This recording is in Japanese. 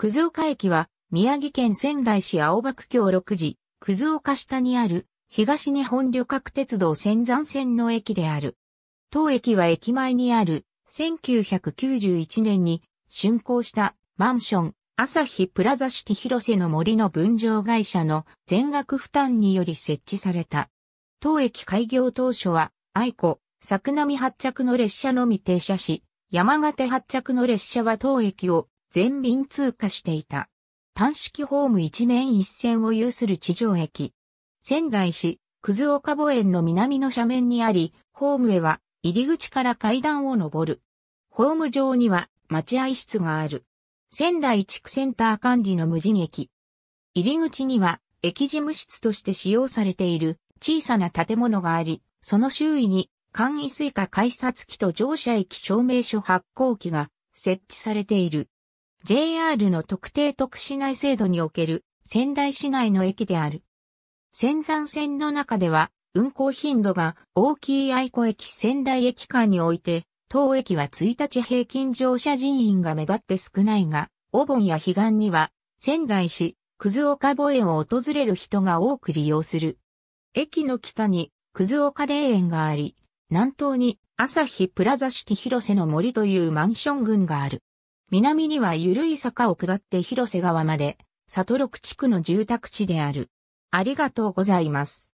葛岡駅は、宮城県仙台市青葉区京6時、葛岡下にある、東日本旅客鉄道仙山線の駅である。当駅は駅前にある、1991年に、竣工した、マンション、朝日プラザシティ広瀬の森の分譲会社の全額負担により設置された。当駅開業当初は、愛子、作並発着の列車のみ停車し、山形発着の列車は当駅を全便通過していた。単式ホーム一面一線を有する地上駅。仙台市、くず岡墓園の南の斜面にあり、ホームへは入り口から階段を上る。ホーム上には待合室がある。仙台地区センター管理の無人駅。入り口には駅事務室として使用されている小さな建物があり、その周囲に簡易水イ改札機と乗車駅証明書発行機が設置されている。JR の特定特市内制度における仙台市内の駅である。仙山線の中では、運行頻度が大きい愛子駅仙台駅間において、当駅は1日平均乗車人員が目立って少ないが、お盆や彼岸には、仙台市、葛岡墓園を訪れる人が多く利用する。駅の北に、葛岡霊園があり、南東に、朝日プラザ式広瀬の森というマンション群がある。南には緩い坂を下って広瀬川まで、里六地区の住宅地である。ありがとうございます。